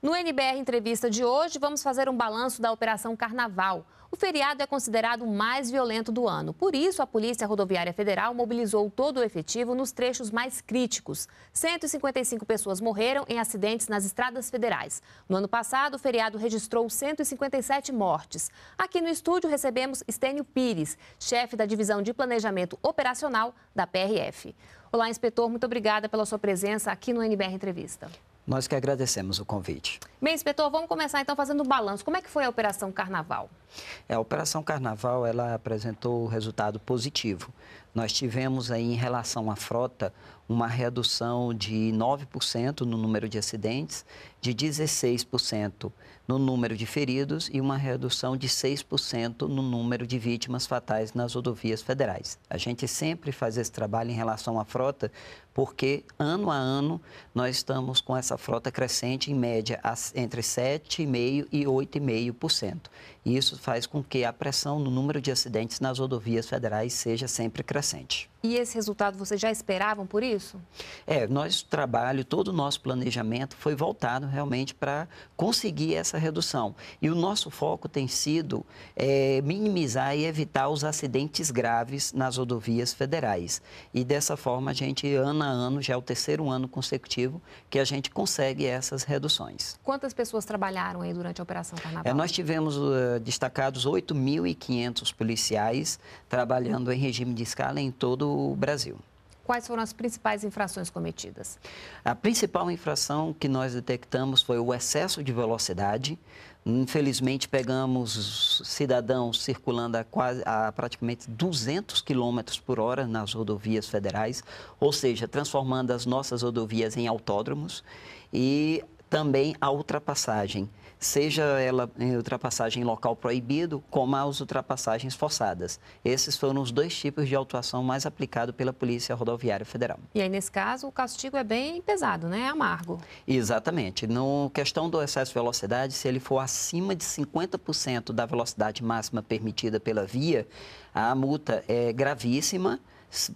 No NBR Entrevista de hoje, vamos fazer um balanço da Operação Carnaval. O feriado é considerado o mais violento do ano. Por isso, a Polícia Rodoviária Federal mobilizou todo o efetivo nos trechos mais críticos. 155 pessoas morreram em acidentes nas estradas federais. No ano passado, o feriado registrou 157 mortes. Aqui no estúdio recebemos Estênio Pires, chefe da Divisão de Planejamento Operacional da PRF. Olá, inspetor, muito obrigada pela sua presença aqui no NBR Entrevista. Nós que agradecemos o convite. Bem, inspetor, vamos começar então fazendo um balanço. Como é que foi a Operação Carnaval? É, a Operação Carnaval, ela apresentou resultado positivo. Nós tivemos aí, em relação à frota, uma redução de 9% no número de acidentes, de 16% no número de feridos e uma redução de 6% no número de vítimas fatais nas rodovias federais. A gente sempre faz esse trabalho em relação à frota, porque ano a ano nós estamos com essa frota crescente em média entre 7,5% e 8,5%. Isso faz com que a pressão no número de acidentes nas rodovias federais seja sempre crescente crescente. E esse resultado vocês já esperavam por isso? É, nosso trabalho, todo o nosso planejamento foi voltado realmente para conseguir essa redução. E o nosso foco tem sido é, minimizar e evitar os acidentes graves nas rodovias federais. E dessa forma a gente, ano a ano, já é o terceiro ano consecutivo que a gente consegue essas reduções. Quantas pessoas trabalharam aí durante a Operação Carnaval? É, nós tivemos uh, destacados 8.500 policiais trabalhando em regime de escala em todo do Brasil. Quais foram as principais infrações cometidas? A principal infração que nós detectamos foi o excesso de velocidade. Infelizmente, pegamos cidadãos circulando a, quase, a praticamente 200 km por hora nas rodovias federais, ou seja, transformando as nossas rodovias em autódromos. E também a ultrapassagem, seja ela em ultrapassagem em local proibido, como as ultrapassagens forçadas. Esses foram os dois tipos de autuação mais aplicado pela Polícia Rodoviária Federal. E aí, nesse caso, o castigo é bem pesado, né? É amargo. Exatamente. No questão do excesso de velocidade, se ele for acima de 50% da velocidade máxima permitida pela via, a multa é gravíssima,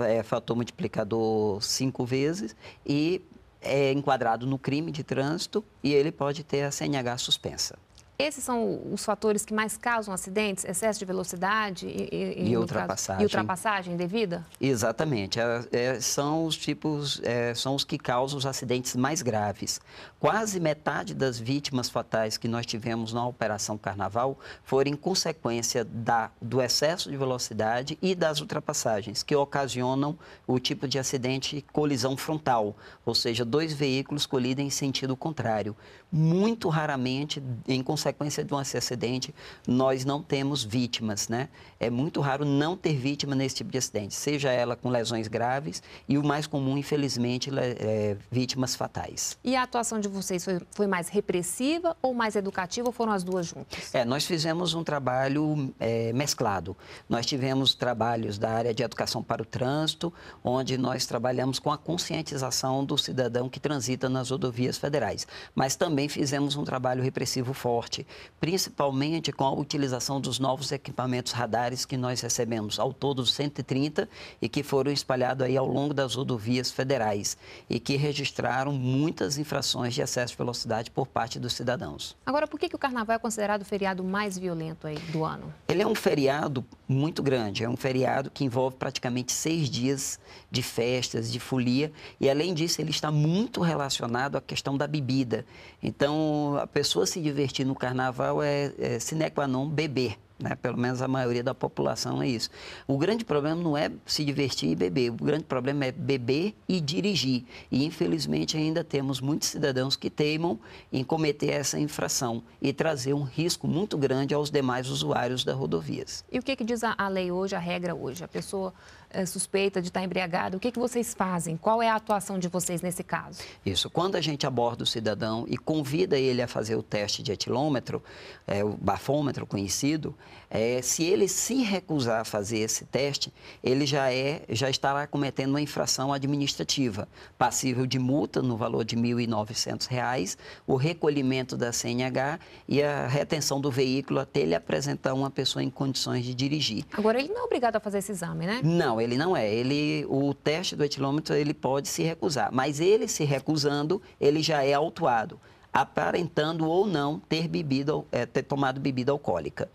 é fator multiplicador cinco vezes e é enquadrado no crime de trânsito e ele pode ter a CNH suspensa. Esses são os fatores que mais causam acidentes, excesso de velocidade e, e, e ultrapassagem. Caso, e ultrapassagem devida? Exatamente. É, é, são os tipos, é, são os que causam os acidentes mais graves. Quase metade das vítimas fatais que nós tivemos na Operação Carnaval foram em consequência da, do excesso de velocidade e das ultrapassagens, que ocasionam o tipo de acidente colisão frontal, ou seja, dois veículos colidem em sentido contrário. Muito raramente, em consequência, consequência de um acidente, nós não temos vítimas, né? É muito raro não ter vítima nesse tipo de acidente, seja ela com lesões graves e o mais comum, infelizmente, é, vítimas fatais. E a atuação de vocês foi, foi, mais repressiva ou mais educativa ou foram as duas juntas? É, nós fizemos um trabalho é, mesclado. Nós tivemos trabalhos da área de educação para o trânsito, onde nós trabalhamos com a conscientização do cidadão que transita nas rodovias federais, mas também fizemos um trabalho repressivo forte principalmente com a utilização dos novos equipamentos radares que nós recebemos, ao todo 130, e que foram espalhados aí ao longo das rodovias federais e que registraram muitas infrações de excesso de velocidade por parte dos cidadãos. Agora, por que, que o Carnaval é considerado o feriado mais violento aí do ano? Ele é um feriado muito grande, é um feriado que envolve praticamente seis dias de festas, de folia, e além disso, ele está muito relacionado à questão da bebida. Então, a pessoa se divertir no carnaval é, é sine qua non beber. Né? Pelo menos a maioria da população é isso. O grande problema não é se divertir e beber, o grande problema é beber e dirigir. E infelizmente ainda temos muitos cidadãos que teimam em cometer essa infração e trazer um risco muito grande aos demais usuários das rodovias. E o que, que diz a, lei hoje, a regra hoje? A pessoa eh, suspeita de estar embriagado, o que, que vocês fazem? Qual é a atuação de vocês nesse caso? Isso. Quando a gente aborda o cidadão e convida ele a fazer o teste de etilômetro, é, o bafômetro conhecido, é, se ele se recusar a fazer esse teste, ele já, é, já estará cometendo uma infração administrativa, passível de multa no valor de R$ 1.900, o recolhimento da CNH e a retenção do veículo até ele apresentar uma pessoa em condições de dirigir. Agora, ele não é obrigado a fazer esse exame, né? Não, ele não é. Ele, o teste do etilômetro, ele pode se recusar. Mas ele se recusando, ele já é autuado, aparentando ou não ter bebido, é, ter tomado bebida alcoólica.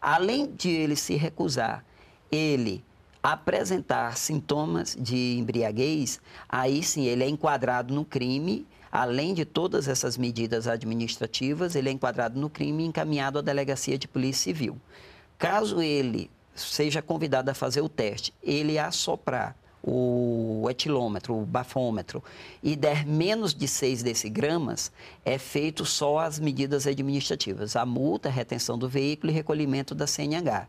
Além de ele se recusar, ele apresentar sintomas de embriaguez, aí sim ele é enquadrado no crime além de todas essas medidas administrativas, ele é enquadrado no crime e encaminhado à delegacia de polícia civil. Caso ele seja convidado a fazer o teste, ele assoprar o etilômetro, o bafômetro, e der menos de 6 decigramas, é feito só as medidas administrativas, a multa, a retenção do veículo e recolhimento da CNH,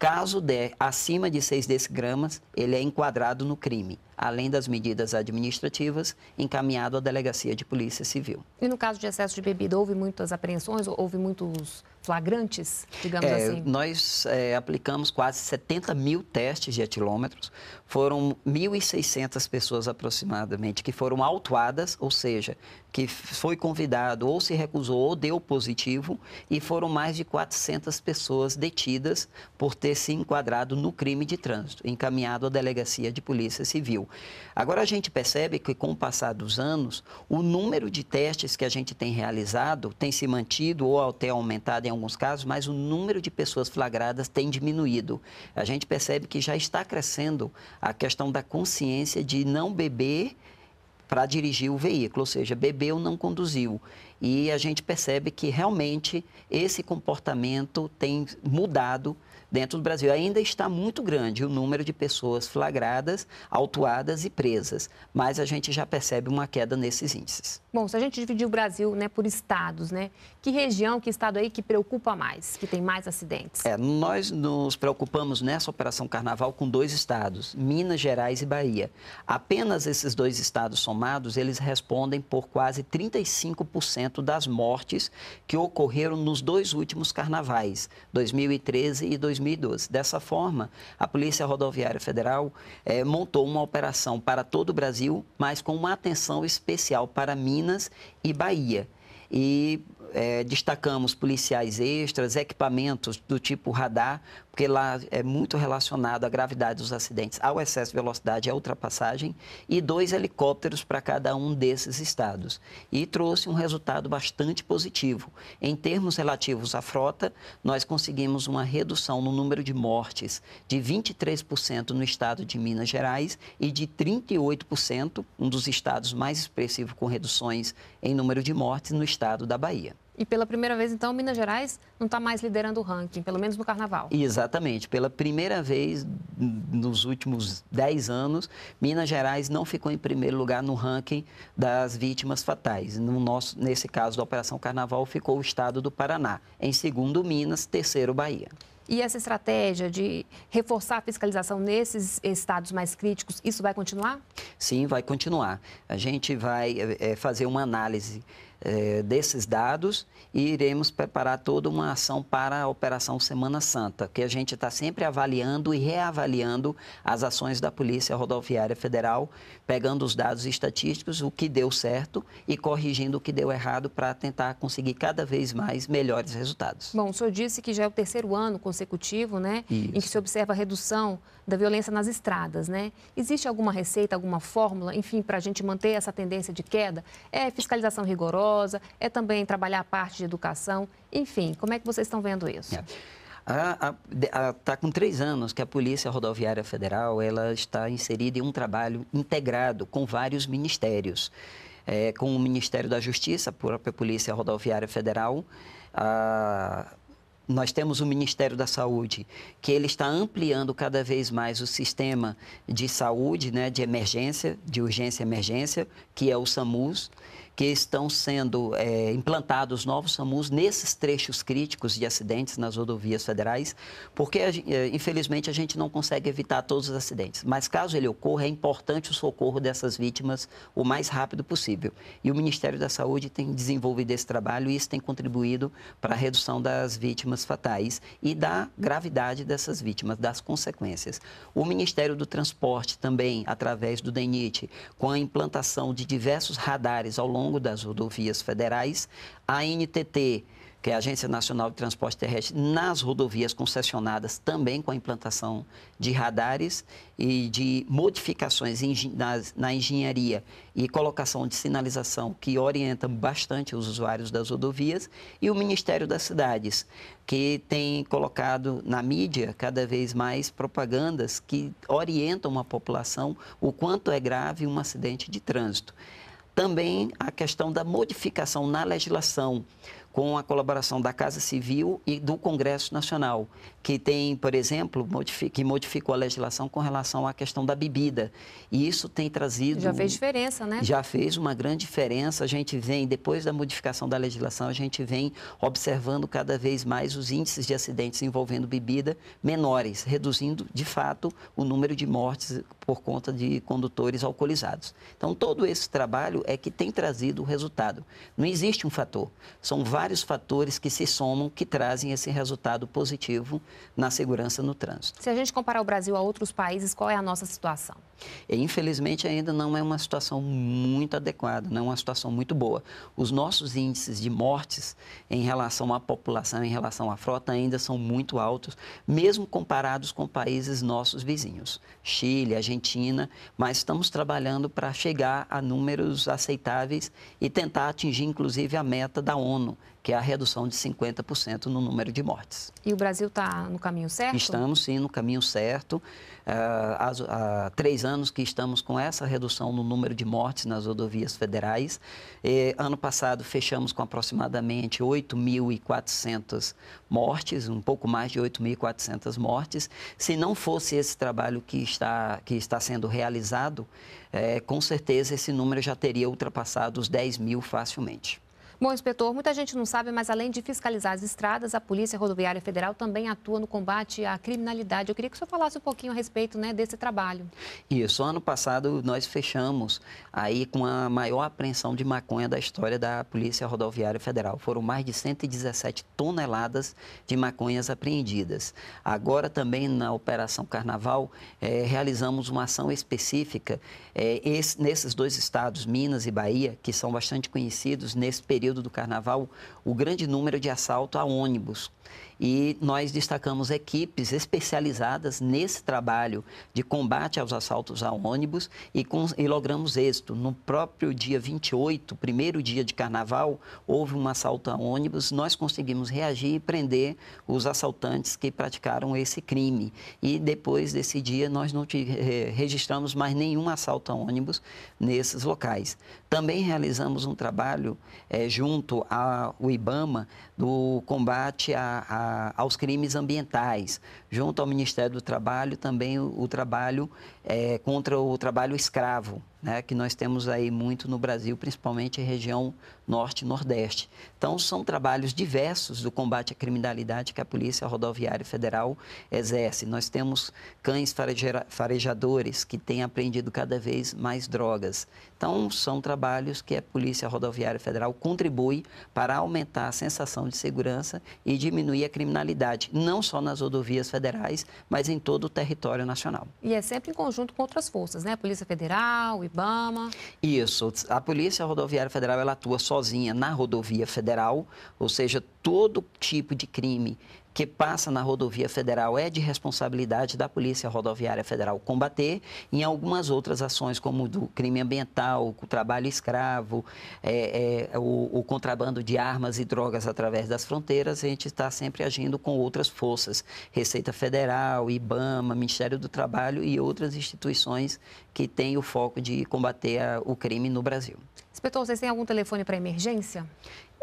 Caso der acima de 6 gramas, ele é enquadrado no crime, além das medidas administrativas, encaminhado à delegacia de polícia civil. E no caso de excesso de bebida, houve muitas apreensões, houve muitos flagrantes, digamos é, assim? Nós é, aplicamos quase 70 mil testes de etilômetros, foram 1.600 pessoas aproximadamente que foram autuadas, ou seja, que foi convidado ou se recusou ou deu positivo, e foram mais de 400 pessoas detidas por ter ter se enquadrado no crime de trânsito, encaminhado à delegacia de polícia civil. Agora a gente percebe que com o passar dos anos, o número de testes que a gente tem realizado tem se mantido ou até aumentado em alguns casos, mas o número de pessoas flagradas tem diminuído. A gente percebe que já está crescendo a questão da consciência de não beber para dirigir o veículo, ou seja, bebeu não conduziu. E a gente percebe que realmente esse comportamento tem mudado dentro do Brasil. Ainda está muito grande o número de pessoas flagradas, autuadas e presas, mas a gente já percebe uma queda nesses índices. Bom, se a gente dividir o Brasil né, por estados, né, que região, que estado aí que preocupa mais, que tem mais acidentes? É, nós nos preocupamos nessa Operação Carnaval com dois estados, Minas Gerais e Bahia. Apenas esses dois estados somados, eles respondem por quase 35% das mortes que ocorreram nos dois últimos carnavais, 2013 e 2012. Dessa forma, a Polícia Rodoviária Federal eh, montou uma operação para todo o Brasil, mas com uma atenção especial para Minas e Bahia e é, destacamos policiais extras, equipamentos do tipo radar porque lá é muito relacionado à gravidade dos acidentes, ao excesso de velocidade e é à ultrapassagem, e dois helicópteros para cada um desses estados. E trouxe um resultado bastante positivo. Em termos relativos à frota, nós conseguimos uma redução no número de mortes de 23% no estado de Minas Gerais e de 38%, um dos estados mais expressivos com reduções em número de mortes, no estado da Bahia. E pela primeira vez, então, Minas Gerais não está mais liderando o ranking, pelo menos no carnaval. Exatamente. Pela primeira vez nos últimos 10 anos, Minas Gerais não ficou em primeiro lugar no ranking das vítimas fatais. No nosso, nesse caso da Operação Carnaval, ficou o estado do Paraná. Em segundo, Minas, terceiro, Bahia. E essa estratégia de reforçar a fiscalização nesses estados mais críticos, isso vai continuar? Sim, vai continuar. A gente vai é, fazer uma análise é, desses dados e iremos preparar toda uma ação para a Operação Semana Santa, que a gente está sempre avaliando e reavaliando as ações da Polícia Rodoviária Federal, pegando os dados estatísticos, o que deu certo e corrigindo o que deu errado para tentar conseguir cada vez mais melhores resultados. Bom, o senhor disse que já é o terceiro ano consecutivo, né, Isso. em que se observa a redução da violência nas estradas, né? Existe alguma receita, alguma fórmula, enfim, para a gente manter essa tendência de queda? É fiscalização rigorosa? religiosa, é também trabalhar a parte de educação, enfim, como é que vocês estão vendo isso? É. Está com três anos que a Polícia Rodoviária Federal ela está inserida em um trabalho integrado com vários ministérios. É, com o Ministério da Justiça, a própria Polícia Rodoviária Federal, a, nós temos o Ministério da Saúde, que ele está ampliando cada vez mais o sistema de saúde, né, de emergência, de urgência e emergência, que é o SAMUS, que estão sendo é, implantados novos SAMUs nesses trechos críticos de acidentes nas rodovias federais, porque eh, infelizmente a gente não consegue evitar todos os acidentes. Mas caso ele ocorra, é importante o socorro dessas vítimas o mais rápido possível. E o Ministério da Saúde tem desenvolvido esse trabalho e isso tem contribuído para a redução das vítimas fatais e da gravidade dessas vítimas, das consequências. O Ministério do Transporte também, através do DENIT, com a implantação de diversos radares ao longo longo das rodovias federais, a NTT, que é a Agência Nacional de Transporte Terrestre, nas rodovias concessionadas também com a implantação de radares e de modificações na engenharia e colocação de sinalização que orientam bastante os usuários das rodovias e o Ministério das Cidades, que tem colocado na mídia cada vez mais propagandas que orientam a população o quanto é grave um acidente de trânsito. Também a questão da modificação na legislação com a colaboração da Casa Civil e do Congresso Nacional, que tem, por exemplo, modific, que modificou a legislação com relação à questão da bebida. E isso tem trazido. Já fez diferença, né? Já fez uma grande diferença. A gente vem, depois da modificação da legislação, a gente vem observando cada vez mais os índices de acidentes envolvendo bebida menores, reduzindo, de fato, o número de mortes por conta de condutores alcoolizados. Então, todo esse trabalho é que tem trazido o resultado. Não existe um fator, são vários vários fatores que se somam que trazem esse resultado positivo na segurança no trânsito. Se a gente comparar o Brasil a outros países, qual é a nossa situação? E, é, infelizmente, ainda não é uma situação muito adequada, não é uma situação muito boa. Os nossos índices de mortes em relação à população, em relação à frota, ainda são muito altos, mesmo comparados com países nossos vizinhos, Chile, Argentina, mas estamos trabalhando para chegar a números aceitáveis e tentar atingir, inclusive, a meta da ONU, que é a redução de 50% no número de mortes. E o Brasil está no caminho certo? Estamos sim no caminho certo. Há, eh, há, três anos que estamos com essa redução no número de mortes nas rodovias federais. E, ano passado fechamos com aproximadamente 8.400 mortes, um pouco mais de 8.400 mortes. Se não fosse esse trabalho que está, que está sendo realizado, é, com certeza esse número já teria ultrapassado os 10 mil facilmente. Bom, inspetor, muita gente não sabe, mas além de fiscalizar as estradas, a Polícia Rodoviária Federal também atua no combate à criminalidade. Eu queria que o senhor falasse um pouquinho a respeito né, desse trabalho. Isso. Ano passado nós fechamos aí com a maior apreensão de maconha da história da Polícia Rodoviária Federal. Foram mais de 117 toneladas de maconhas apreendidas. Agora também na Operação Carnaval eh, realizamos uma ação específica eh, esse, nesses dois estados, Minas e Bahia, que são bastante conhecidos nesse período período do carnaval, o grande número de assalto a ônibus e nós destacamos equipes especializadas nesse trabalho de combate aos assaltos a ônibus e, com, e logramos êxito. No próprio dia 28, primeiro dia de carnaval, houve um assalto a ônibus, nós conseguimos reagir e prender os assaltantes que praticaram esse crime. E depois desse dia, nós não registramos mais nenhum assalto a ônibus nesses locais. Também realizamos um trabalho é, junto ao IBAMA do combate a, a aos crimes ambientais. Junto ao Ministério do Trabalho, também o, o trabalho é, contra o trabalho escravo né, que nós temos aí muito no Brasil, principalmente região norte e nordeste. Então, são trabalhos diversos do combate à criminalidade que a Polícia Rodoviária Federal exerce. Nós temos cães farejadores que têm apreendido cada vez mais drogas. Então, são trabalhos que a Polícia Rodoviária Federal contribui para aumentar a sensação de segurança e diminuir a criminalidade, não só nas rodovias federais, mas em todo o território nacional. E é sempre em conjunto com outras forças, né? Polícia Federal IBAMA. Isso. A Polícia Rodoviária Federal ela atua sozinha na rodovia federal, ou seja, todo tipo de crime que passa na rodovia federal é de responsabilidade da Polícia Rodoviária Federal combater. Em algumas outras ações, como do crime ambiental, o trabalho escravo, é, é, o, o, contrabando de armas e drogas através das fronteiras, a gente está sempre agindo com outras forças, Receita Federal, IBAMA, Ministério do Trabalho e outras instituições que têm o foco de combater a, o crime no Brasil. Inspetor, vocês têm algum telefone para emergência?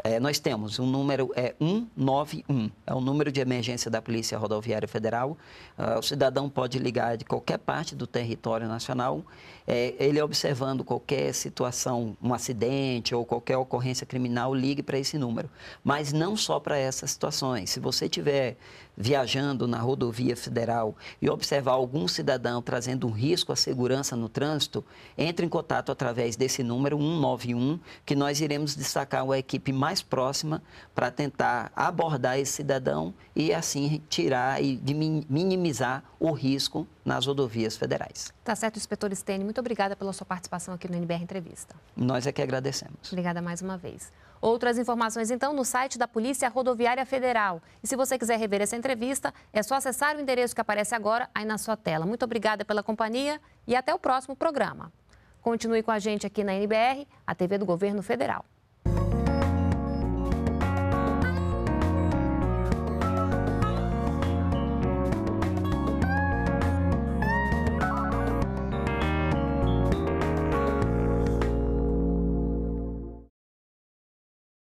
É, nós temos um número é 191, é o número de emergência da Polícia Rodoviária Federal. Uh, o cidadão pode ligar de qualquer parte do território nacional. É, ele observando qualquer situação, um acidente ou qualquer ocorrência criminal, ligue para esse número. Mas não só para essas situações. Se você estiver viajando na rodovia federal e observar algum cidadão trazendo um risco à segurança no trânsito, entre em contato através desse número 191, que nós iremos destacar uma equipe mais mais próxima para tentar abordar esse cidadão e assim tirar e minimizar o risco nas rodovias federais. Tá certo, inspetor Stene, muito obrigada pela sua participação aqui no NBR Entrevista. Nós é que agradecemos. Obrigada mais uma vez. Outras informações, então, no site da Polícia Rodoviária Federal. E se você quiser rever essa entrevista, é só acessar o endereço que aparece agora aí na sua tela. Muito obrigada pela companhia e até o próximo programa. Continue com a gente aqui na NBR, a TV do Governo Federal.